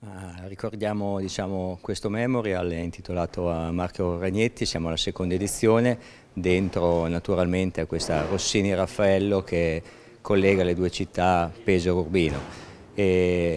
Ah, ricordiamo diciamo, questo memorial intitolato a Marco Ragnetti, siamo alla seconda edizione, dentro naturalmente a questa Rossini Raffaello che collega le due città Pesaro Urbino.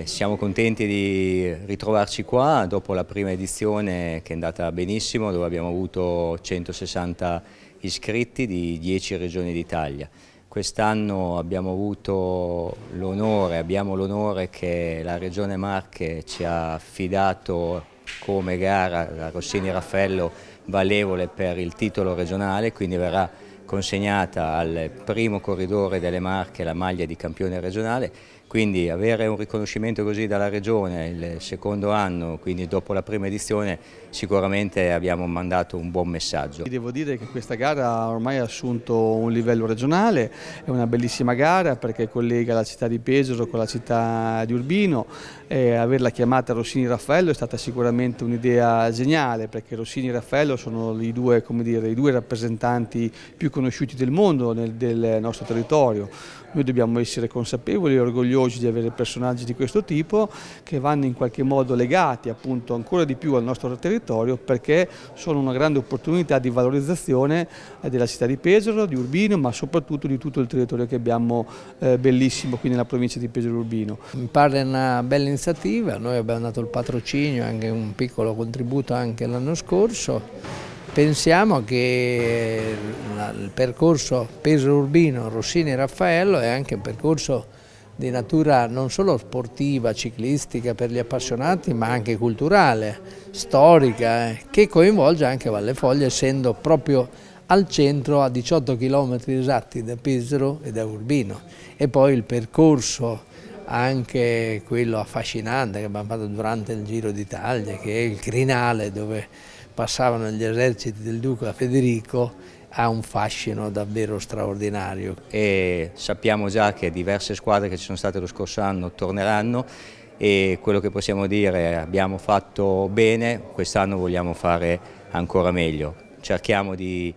siamo contenti di ritrovarci qua dopo la prima edizione che è andata benissimo dove abbiamo avuto 160 iscritti di 10 regioni d'Italia. Quest'anno abbiamo avuto l'onore, abbiamo l'onore che la Regione Marche ci ha affidato come gara la Rossini Raffaello valevole per il titolo regionale, quindi verrà consegnata al primo corridore delle Marche la maglia di campione regionale, quindi avere un riconoscimento così dalla Regione il secondo anno, quindi dopo la prima edizione, sicuramente abbiamo mandato un buon messaggio. Devo dire che questa gara ormai ha assunto un livello regionale, è una bellissima gara perché collega la città di Pesaro con la città di Urbino, e averla chiamata Rossini-Raffaello è stata sicuramente un'idea geniale perché Rossini e Raffaello sono i due, dire, i due rappresentanti più conosciuti sconosciuti del mondo, nel, del nostro territorio. Noi dobbiamo essere consapevoli e orgogliosi di avere personaggi di questo tipo che vanno in qualche modo legati appunto ancora di più al nostro territorio perché sono una grande opportunità di valorizzazione eh, della città di Pesaro, di Urbino, ma soprattutto di tutto il territorio che abbiamo eh, bellissimo qui nella provincia di Pesaro Urbino. Mi pare una bella iniziativa, noi abbiamo dato il patrocinio, anche un piccolo contributo anche l'anno scorso Pensiamo che eh, il percorso peso urbino Rossini-Raffaello è anche un percorso di natura non solo sportiva, ciclistica per gli appassionati, ma anche culturale, storica, eh, che coinvolge anche Valle Foglia, essendo proprio al centro a 18 km esatti da Pesaro e da Urbino. E poi il percorso anche quello affascinante che abbiamo fatto durante il Giro d'Italia, che è il Crinale, dove passavano gli eserciti del duca Federico ha un fascino davvero straordinario. E sappiamo già che diverse squadre che ci sono state lo scorso anno torneranno e quello che possiamo dire è abbiamo fatto bene, quest'anno vogliamo fare ancora meglio. Cerchiamo di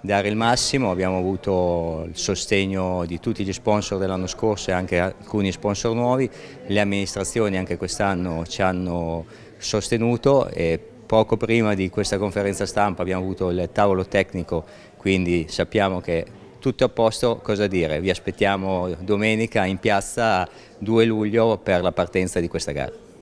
dare il massimo, abbiamo avuto il sostegno di tutti gli sponsor dell'anno scorso e anche alcuni sponsor nuovi, le amministrazioni anche quest'anno ci hanno sostenuto e poco prima di questa conferenza stampa abbiamo avuto il tavolo tecnico, quindi sappiamo che tutto a posto, cosa dire? Vi aspettiamo domenica in piazza 2 luglio per la partenza di questa gara.